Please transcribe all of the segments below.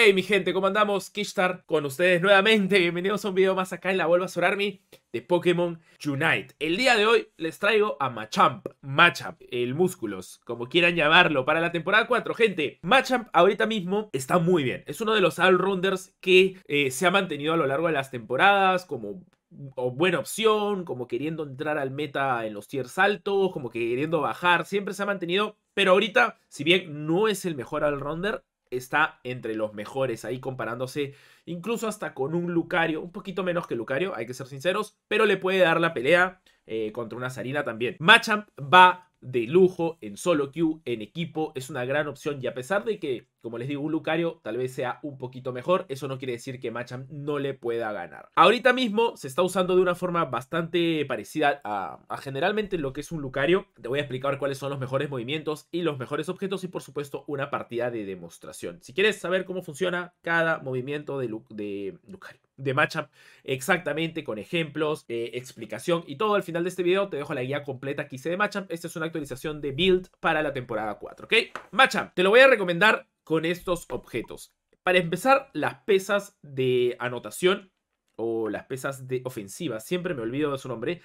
Hey mi gente, ¿cómo andamos? Kishtar con ustedes nuevamente. Bienvenidos a un video más acá en la Vuelva a Sorarmi de Pokémon Unite. El día de hoy les traigo a Machamp, Machamp, el músculos, como quieran llamarlo, para la temporada 4. Gente, Machamp ahorita mismo está muy bien. Es uno de los All-Rounders que eh, se ha mantenido a lo largo de las temporadas, como buena opción, como queriendo entrar al meta en los tiers altos, como queriendo bajar, siempre se ha mantenido, pero ahorita, si bien no es el mejor all-rounder, está entre los mejores, ahí comparándose incluso hasta con un Lucario, un poquito menos que Lucario, hay que ser sinceros, pero le puede dar la pelea eh, contra una Sarina también. Machamp va de lujo en solo queue, en equipo, es una gran opción. Y a pesar de que, como les digo, un Lucario tal vez sea un poquito mejor, eso no quiere decir que Machamp no le pueda ganar. Ahorita mismo se está usando de una forma bastante parecida a, generalmente lo que es un Lucario. Te voy a explicar cuáles son los mejores movimientos y los mejores objetos y por supuesto una partida de demostración. Si quieres saber cómo funciona cada movimiento de Lucario de matchup exactamente con ejemplos, eh, explicación y todo. Al final de este video te dejo la guía completa que hice de matchup. Esta es una actualización de build para la temporada 4, ¿ok? Matchup, te lo voy a recomendar con estos objetos. Para empezar, las pesas de anotación o las pesas de ofensiva, siempre me olvido de su nombre,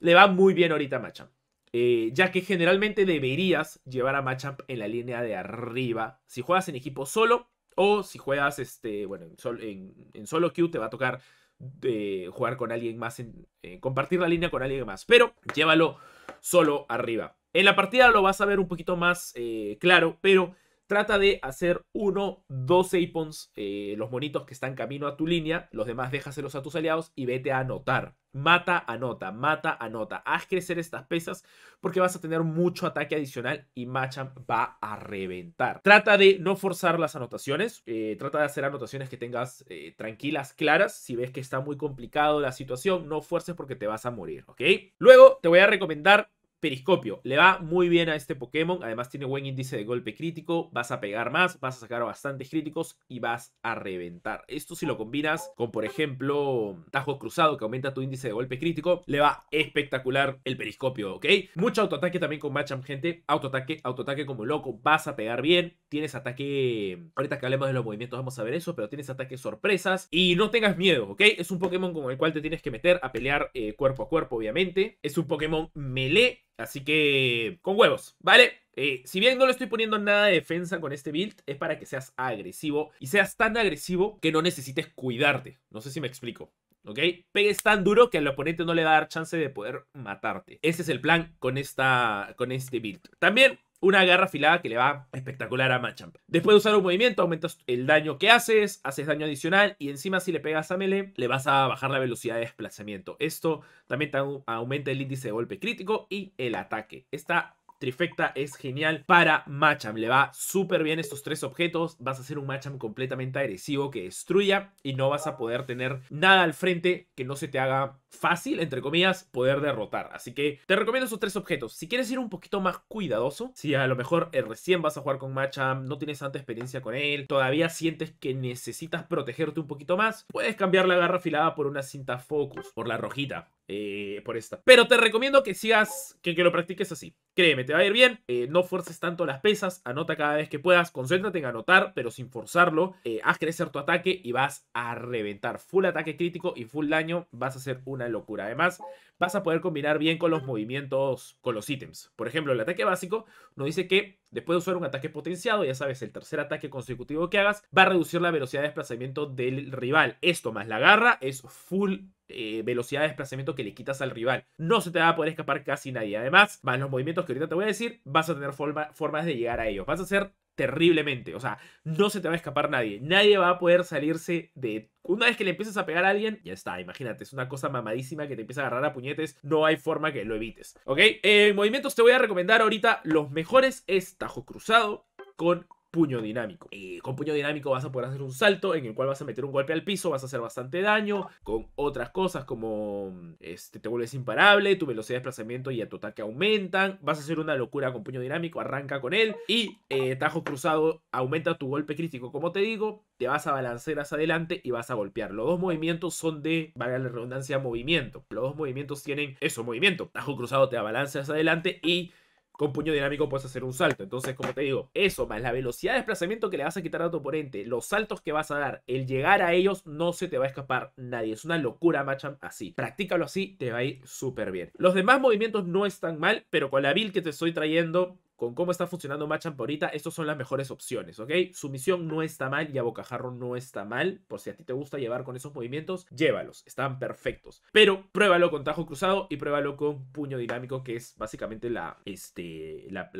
le va muy bien ahorita a Matchup. Eh, ya que generalmente deberías llevar a Matchup en la línea de arriba. Si juegas en equipo solo, o si juegas, este, bueno, en, en, solo queue te va a tocar de jugar con alguien más, en, eh, compartir la línea con alguien más, pero llévalo solo arriba. En la partida lo vas a ver un poquito más eh, claro, pero Trata de hacer uno, dos apons, eh, los monitos que están camino a tu línea, los demás déjaselos a tus aliados y vete a anotar. Mata, anota, mata, anota. Haz crecer estas pesas porque vas a tener mucho ataque adicional y Machamp va a reventar. Trata de no forzar las anotaciones, eh, trata de hacer anotaciones que tengas eh, tranquilas, claras. Si ves que está muy complicado la situación, no fuerces porque te vas a morir, ¿ok? Luego te voy a recomendar Periscopio, le va muy bien a este Pokémon, además tiene buen índice de golpe crítico, vas a pegar más, vas a sacar bastantes críticos y vas a reventar. Esto si lo combinas con, por ejemplo, Tajo Cruzado, que aumenta tu índice de golpe crítico, le va espectacular el Periscopio, ¿ok? Mucho autoataque también con Machamp, gente, autoataque, autoataque como loco, vas a pegar bien, tienes ataque, ahorita que hablemos de los movimientos vamos a ver eso, pero tienes ataque sorpresas y no tengas miedo, ¿ok? Es un Pokémon con el cual te tienes que meter a pelear eh, cuerpo a cuerpo, obviamente, es un Pokémon melee, Así que con huevos, ¿vale? Eh, si bien no le estoy poniendo nada de defensa con este build, es para que seas agresivo y seas tan agresivo que no necesites cuidarte. No sé si me explico. ¿ok? Pegues tan duro que al oponente no le va a dar chance de poder matarte. Ese es el plan con, esta, con este build. También una garra afilada que le va espectacular a Machamp. Después de usar un movimiento, aumentas el daño que haces, haces daño adicional y encima si le pegas a melee, le vas a bajar la velocidad de desplazamiento. Esto también aumenta el índice de golpe crítico y el ataque. Está Trifecta es genial para Macham. Le va súper bien estos tres objetos. Vas a ser un Macham completamente agresivo que destruya y no vas a poder tener nada al frente que no se te haga fácil, entre comillas, poder derrotar. Así que te recomiendo esos tres objetos. Si quieres ir un poquito más cuidadoso, si a lo mejor eh, recién vas a jugar con Macham, no tienes tanta experiencia con él, todavía sientes que necesitas protegerte un poquito más, puedes cambiar la garra afilada por una cinta focus, por la rojita. Eh, por esta. Pero te recomiendo que sigas, que, que, lo practiques así. Créeme, te va a ir bien. Eh, no fuerces tanto las pesas. Anota cada vez que puedas. Concéntrate en anotar, pero sin forzarlo. Eh, haz crecer tu ataque y vas a reventar. Full ataque crítico y full daño. Vas a hacer una locura. Además, vas a poder combinar bien con los movimientos, con los ítems. Por ejemplo, el ataque básico nos dice que después de usar un ataque potenciado, ya sabes, el tercer ataque consecutivo que hagas va a reducir la velocidad de desplazamiento del rival. Esto más la garra es full eh, velocidad de desplazamiento que le quitas al rival. No se te va a poder escapar casi nadie. Además, más los movimientos que ahorita te voy a decir, vas a tener formas de llegar a ellos. Vas a ser terriblemente. O sea, no se te va a escapar nadie. Nadie va a poder salirse de... Una vez que le empiezas a pegar a alguien, ya está, imagínate, es una cosa mamadísima que te empieza a agarrar a puñetes, no hay forma que lo evites. ¿Ok? En movimientos te voy a recomendar ahorita los mejores es tajo cruzado con puño dinámico. y con puño dinámico vas a poder hacer un salto en el cual vas a meter un golpe al piso, vas a hacer bastante daño, con otras cosas como este, te vuelves imparable, tu velocidad de desplazamiento y a tu ataque aumentan, vas a hacer una locura con puño dinámico, arranca con él y eh, tajo cruzado aumenta tu golpe crítico, como te digo, te vas a balancear hacia adelante y vas a golpear. Los dos movimientos son de, valga la redundancia, movimiento. Los dos movimientos tienen eso, movimiento. Tajo cruzado te balanceas hacia adelante y con puño dinámico puedes hacer un salto. Entonces, como te digo, eso más la velocidad de desplazamiento que le vas a quitar a tu oponente, los saltos que vas a dar, el llegar a ellos, no se te va a escapar nadie. Es una locura, Machamp, así. Practícalo así, te va a ir súper bien. Los demás movimientos no están mal, pero con la build que te estoy trayendo, con cómo está funcionando Machamp ahorita, estas son las mejores opciones, ¿ok? Su misión no está mal y a bocajarro no está mal. Por si a ti te gusta llevar con esos movimientos, llévalos, están perfectos. Pero pruébalo con tajo cruzado y pruébalo con puño dinámico, que es básicamente la, este, la,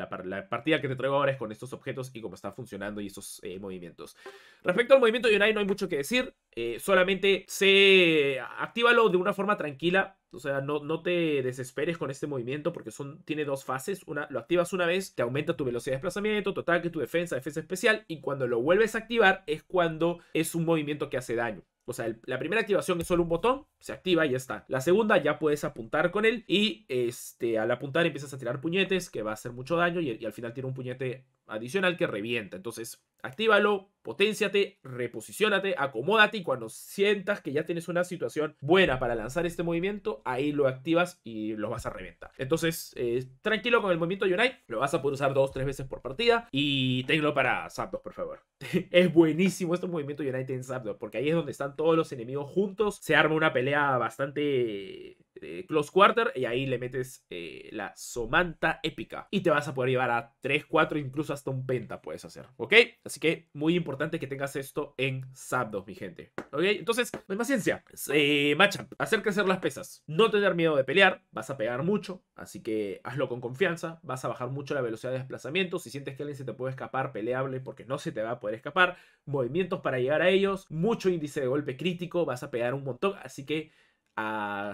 partida que te traigo ahora es con estos objetos y cómo están funcionando y esos eh, movimientos. Respecto al movimiento de Unai no hay mucho que decir, eh, solamente se actívalo de una forma tranquila o sea, no, te desesperes con este movimiento porque son, tiene dos fases. Una, lo activas una vez, te aumenta tu velocidad de desplazamiento, tu ataque, tu defensa, defensa especial. Y cuando lo vuelves a activar es cuando es un movimiento que hace daño. O sea, la primera activación es solo un botón, se activa y ya está. La segunda ya puedes apuntar con él y este, al apuntar empiezas a tirar puñetes que va a hacer mucho daño y, y al final tiene un puñete adicional que revienta. Entonces, actívalo, poténciate, reposicionate, acomódate y cuando sientas que ya tienes una situación buena para lanzar este movimiento, ahí lo activas y lo vas a reventar. Entonces, eh, tranquilo con el movimiento Unite, lo vas a poder usar dos, tres veces por partida y tenlo para Zapdos, por favor. es buenísimo este movimiento Unite en Zapdos porque ahí es donde están todos los enemigos juntos, se arma una pelea bastante eh, close quarter y ahí le metes eh, la somanta épica y te vas a poder llevar a 3, 4, incluso hasta un penta puedes hacer, ¿ok? Así que muy importante que tengas esto en Zapdos, mi gente, ¿ok? Entonces, no hay más ciencia. Eh, hacer crecer las pesas, no tener miedo de pelear, vas a pegar mucho, así que hazlo con confianza, vas a bajar mucho la velocidad de desplazamiento, si sientes que alguien se te puede escapar, peleable porque no se te va a poder escapar, movimientos para llegar a ellos, mucho índice de golpe crítico, vas a pegar un montón, así que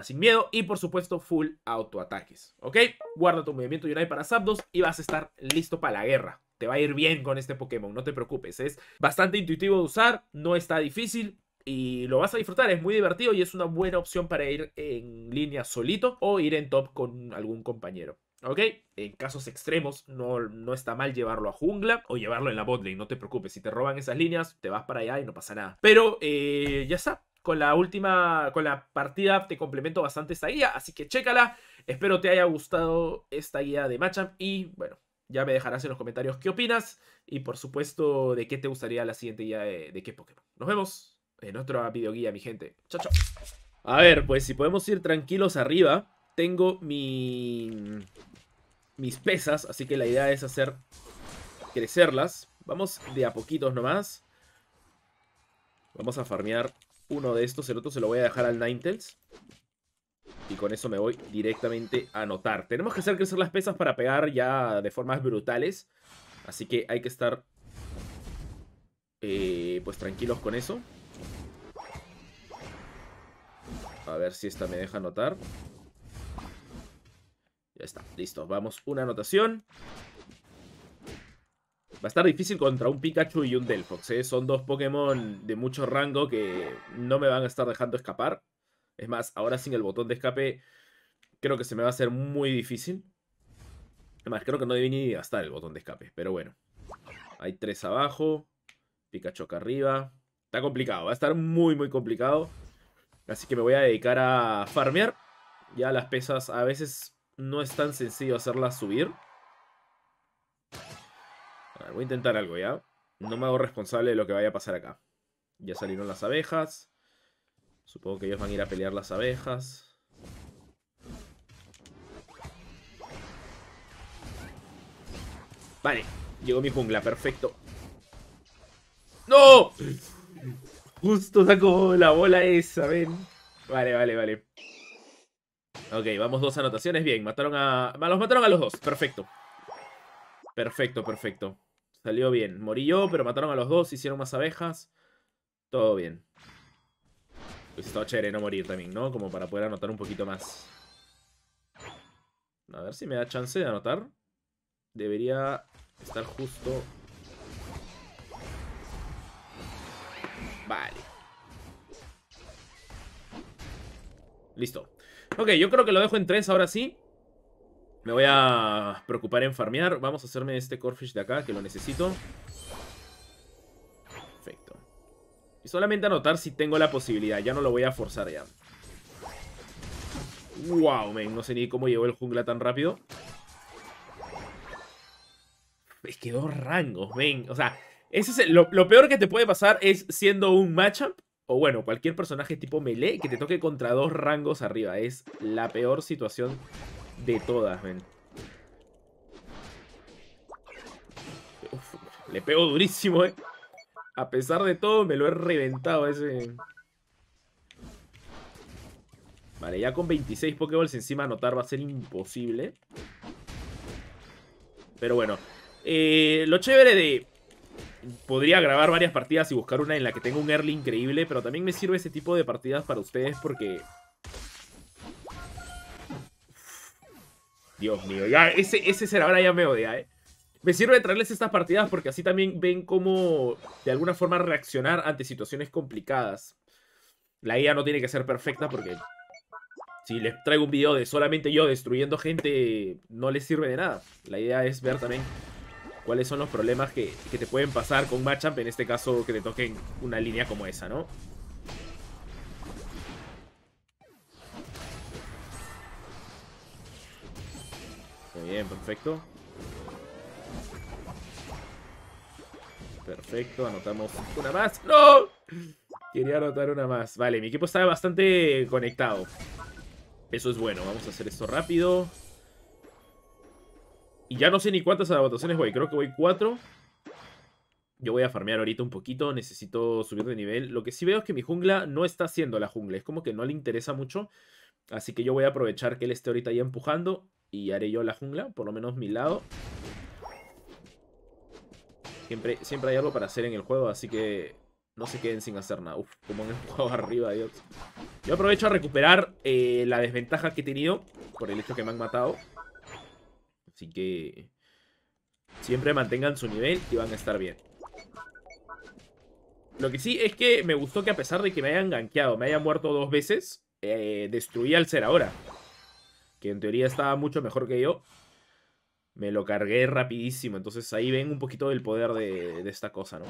sin miedo y por supuesto full autoataques, ¿ok? Guarda tu movimiento Yunai para Zapdos y vas a estar listo para la guerra. Te va a ir bien con este Pokémon, no te preocupes. Es bastante intuitivo de usar, no está difícil, y lo vas a disfrutar, es muy divertido y es una buena opción para ir en línea solito o ir en top con algún compañero. ¿Ok? En casos extremos no, no está mal llevarlo a jungla o llevarlo en la botlane, no te preocupes, si te roban esas líneas te vas para allá y no pasa nada. Pero eh, ya está, con la última, con la partida te complemento bastante esta guía, así que chécala. Espero te haya gustado esta guía de Machamp y bueno, ya me dejarás en los comentarios qué opinas y por supuesto de qué te gustaría la siguiente guía de, qué Pokémon. Nos vemos en otra videoguía, mi gente. Chao, chao. A ver, pues si podemos ir tranquilos arriba, tengo mi... mis pesas, así que la idea es hacer crecerlas. Vamos de a poquitos nomás. Vamos a farmear uno de estos, el otro se lo voy a dejar al Ninetales. Y con eso me voy directamente a anotar. Tenemos que hacer crecer las pesas para pegar ya de formas brutales. Así que hay que estar eh, pues tranquilos con eso. A ver si esta me deja anotar. Ya está, listo. Vamos, una anotación. Va a estar difícil contra un Pikachu y un Delphox. ¿eh? Son dos Pokémon de mucho rango que no me van a estar dejando escapar. Es más, ahora sin el botón de escape creo que se me va a hacer muy difícil. Además, creo que no debí ni gastar el botón de escape, pero bueno. Hay tres abajo, Pikachu acá arriba. Está complicado, va a estar muy, muy complicado. Así que me voy a dedicar a farmear. Ya las pesas a veces no es tan sencillo hacerlas subir voy a intentar algo ya. No me hago responsable de lo que vaya a pasar acá. Ya salieron las abejas. Supongo que ellos van a ir a pelear las abejas. Vale, llegó mi jungla, perfecto. ¡No! Justo sacó la bola esa, ven. Vale, vale, vale. Ok, vamos dos anotaciones. Bien, mataron a... Los mataron a los dos. Perfecto. Perfecto, perfecto. Salió bien. Morí yo, pero mataron a los dos, hicieron más abejas. Todo bien. Pues estaba chévere no morir también, ¿no? Como para poder anotar un poquito más. A ver si me da chance de anotar. Debería estar justo... Vale. Listo. Ok, yo creo que lo dejo en tres ahora sí. Me voy a preocupar en farmear. Vamos a hacerme este Corfish de acá, que lo necesito. Perfecto. Y solamente anotar si tengo la posibilidad. Ya no lo voy a forzar ya. Wow, men. No sé ni cómo llegó el jungla tan rápido. Es que dos rangos, men. O sea, es lo, lo, peor que te puede pasar es siendo un matchup. O bueno, cualquier personaje tipo melee que te toque contra dos rangos arriba. Es la peor situación de todas, ven. le pego durísimo, eh. A pesar de todo, me lo he reventado ese... Vale, ya con 26 Pokéballs encima anotar va a ser imposible. Pero bueno. Eh, lo chévere de... Podría grabar varias partidas y buscar una en la que tenga un early increíble, pero también me sirve ese tipo de partidas para ustedes porque Dios mío, ya ese, ese será, ahora ya me odia, ¿eh? Me sirve traerles estas partidas porque así también ven cómo de alguna forma reaccionar ante situaciones complicadas. La idea no tiene que ser perfecta porque si les traigo un video de solamente yo destruyendo gente, no les sirve de nada. La idea es ver también cuáles son los problemas que, que te pueden pasar con Machamp, en este caso que te toquen una línea como esa, ¿no? bien, perfecto. Perfecto, anotamos una más. ¡No! Quería anotar una más. Vale, mi equipo está bastante conectado. Eso es bueno. Vamos a hacer esto rápido. Y ya no sé ni cuántas adaptaciones voy. Creo que voy cuatro. Yo voy a farmear ahorita un poquito. Necesito subir de nivel. Lo que sí veo es que mi jungla no está haciendo la jungla. Es como que no le interesa mucho. Así que yo voy a aprovechar que él esté ahorita ahí empujando y haré yo la jungla, por lo menos mi lado. Siempre, siempre hay algo para hacer en el juego, así que no se queden sin hacer nada. Uf, como han juego arriba, Dios. Yo aprovecho a recuperar eh, la desventaja que he tenido por el hecho que me han matado. Así que siempre mantengan su nivel y van a estar bien. Lo que sí es que me gustó que a pesar de que me hayan gankeado, me hayan muerto dos veces, eh, destruí al ser ahora que en teoría estaba mucho mejor que yo, me lo cargué rapidísimo. Entonces ahí ven un poquito del poder de, esta cosa, ¿no?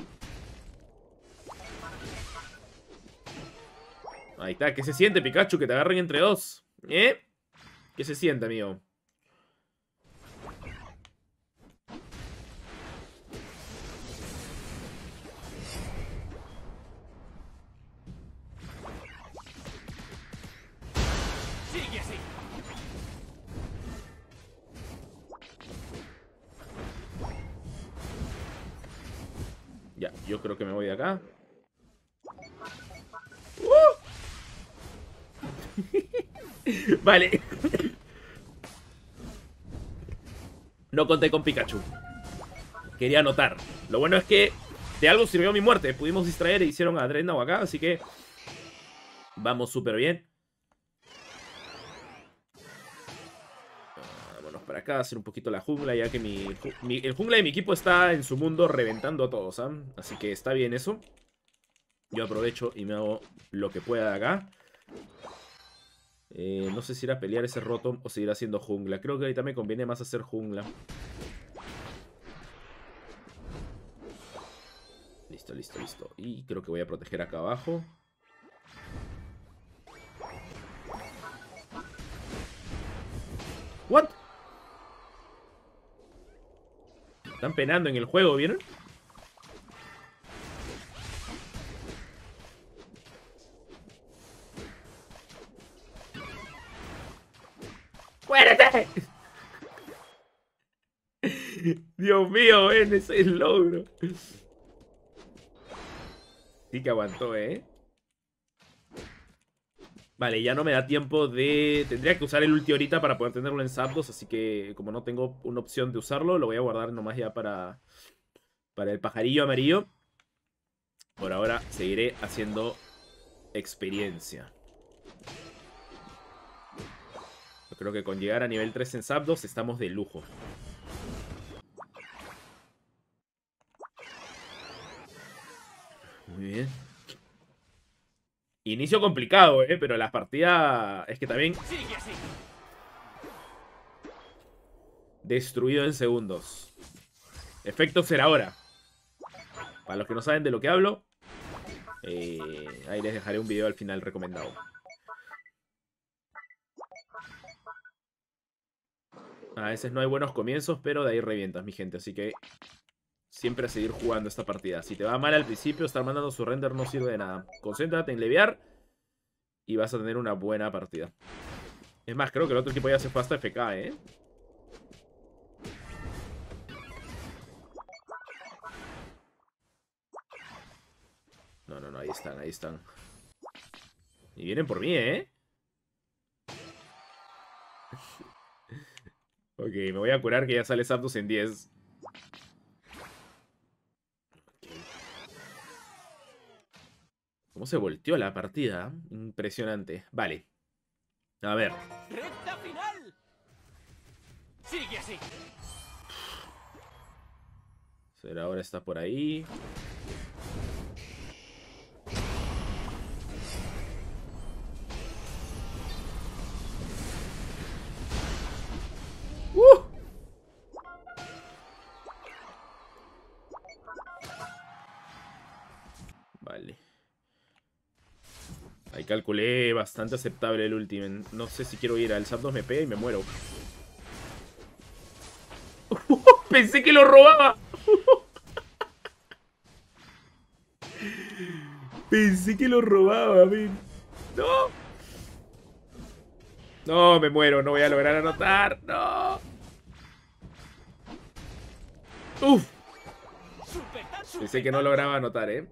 Ahí está, ¿qué se siente, Pikachu? Que te agarren entre dos. ¿Eh? ¿Qué se siente, amigo? yo creo que me voy de acá. ¡Uh! vale. no conté con Pikachu. Quería anotar. Lo bueno es que de algo sirvió mi muerte. Pudimos distraer e hicieron a o acá, así que... Vamos súper bien. acá, hacer un poquito la jungla, ya que mi, el jungla de mi equipo está en su mundo reventando a todos, ¿ah? Así que está bien eso. Yo aprovecho y me hago lo que pueda acá. Eh, no sé si ir a pelear ese rotom o seguir haciendo jungla. Creo que ahorita me conviene más hacer jungla. Listo, listo, listo. Y creo que voy a proteger acá abajo. ¿What? Están penando en el juego, ¿vieron? ¡Muérete! Dios mío, ven, ese logro. Sí que aguantó, ¿eh? Vale, ya no me da tiempo de... Tendría que usar el ulti ahorita para poder tenerlo en Zapdos, así que como no tengo una opción de usarlo, lo voy a guardar nomás ya para, para el pajarillo amarillo. Por ahora seguiré haciendo experiencia. Yo creo que con llegar a nivel 3 en Zapdos estamos de lujo. Muy bien. Inicio complicado, ¿eh? Pero las partidas... Es que también... Destruido en segundos. Efecto será ahora. Para los que no saben de lo que hablo, eh, ahí les dejaré un video al final recomendado. A veces no hay buenos comienzos, pero de ahí revientas, mi gente. Así que siempre a seguir jugando esta partida. Si te va mal al principio, estar mandando su render no sirve de nada. Concéntrate en leviar y vas a tener una buena partida. Es más, creo que el otro equipo ya se fue hasta FK, ¿eh? No, no, no, ahí están, ahí están. Y vienen por mí, ¿eh? ok, me voy a curar que ya sale Santos en 10. ¿Cómo se volteó la partida? ¿eh? Impresionante. Vale. A ver. ¡Recta final! ¡Sigue así! Será ahora está por ahí. calculé bastante aceptable el último. No sé si quiero ir al Zapdos, me pega y me muero. Pensé que lo robaba. Pensé que lo robaba, man. No. No, me muero. No voy a lograr anotar. No. Uf. Pensé que no lograba anotar, eh.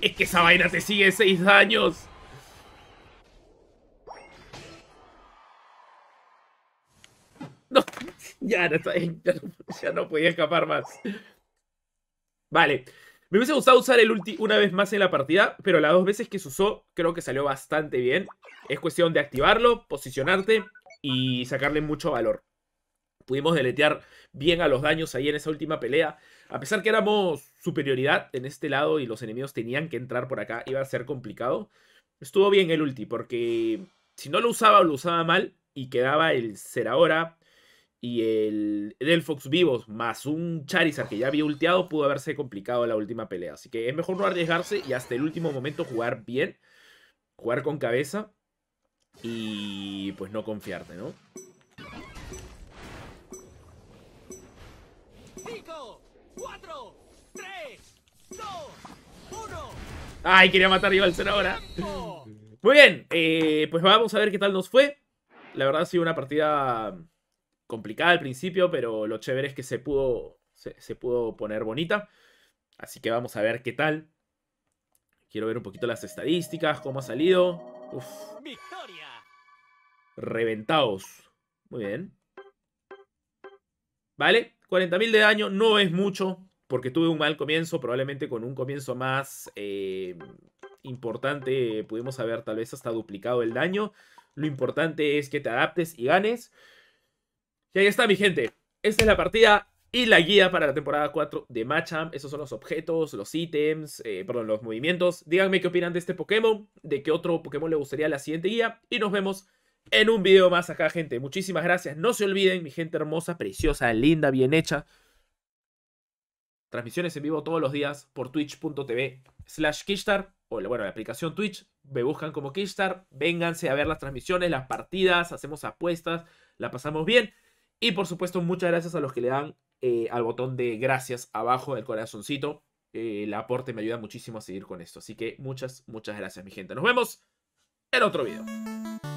Es que esa vaina te sigue seis daños! ya no, ya no podía escapar más. Vale. Me hubiese gustado usar el ulti una vez más en la partida, pero las dos veces que se usó creo que salió bastante bien. Es cuestión de activarlo, posicionarte y sacarle mucho valor. Pudimos deletear bien a los daños ahí en esa última pelea. A pesar que éramos superioridad en este lado y los enemigos tenían que entrar por acá, iba a ser complicado. Estuvo bien el ulti, porque si no lo usaba o lo usaba mal y quedaba el ahora y el Delfox vivos más un Charizard que ya había ulteado, pudo haberse complicado la última pelea. Así que es mejor no arriesgarse y hasta el último momento jugar bien, jugar con cabeza y pues no confiarte, ¿no? Ay, quería matar al Ibalcer ahora. Muy bien, eh, pues vamos a ver qué tal nos fue. La verdad ha sido una partida complicada al principio, pero lo chévere es que se pudo, se, pudo poner bonita. Así que vamos a ver qué tal. Quiero ver un poquito las estadísticas, cómo ha salido. Uf. Victoria. Reventados. Muy bien. Vale, 40.000 de daño, no es mucho porque tuve un mal comienzo, probablemente con un comienzo más eh, importante pudimos haber tal vez hasta duplicado el daño. Lo importante es que te adaptes y ganes. Y ahí está mi gente, esta es la partida y la guía para la temporada 4 de Machamp. Esos son los objetos, los ítems, eh, perdón, los movimientos. Díganme qué opinan de este Pokémon, de qué otro Pokémon le gustaría la siguiente guía. Y nos vemos en un video más acá, gente. Muchísimas gracias. No se olviden, mi gente hermosa, preciosa, linda, bien hecha. Transmisiones en vivo todos los días por twitch.tv slash Kishtar, o bueno, la aplicación Twitch, me buscan como Kishtar, vénganse a ver las transmisiones, las partidas, hacemos apuestas, la pasamos bien. Y por supuesto, muchas gracias a los que le dan eh, al botón de gracias abajo del corazoncito. Eh, el aporte me ayuda muchísimo a seguir con esto. Así que muchas, muchas gracias, mi gente. Nos vemos en otro video.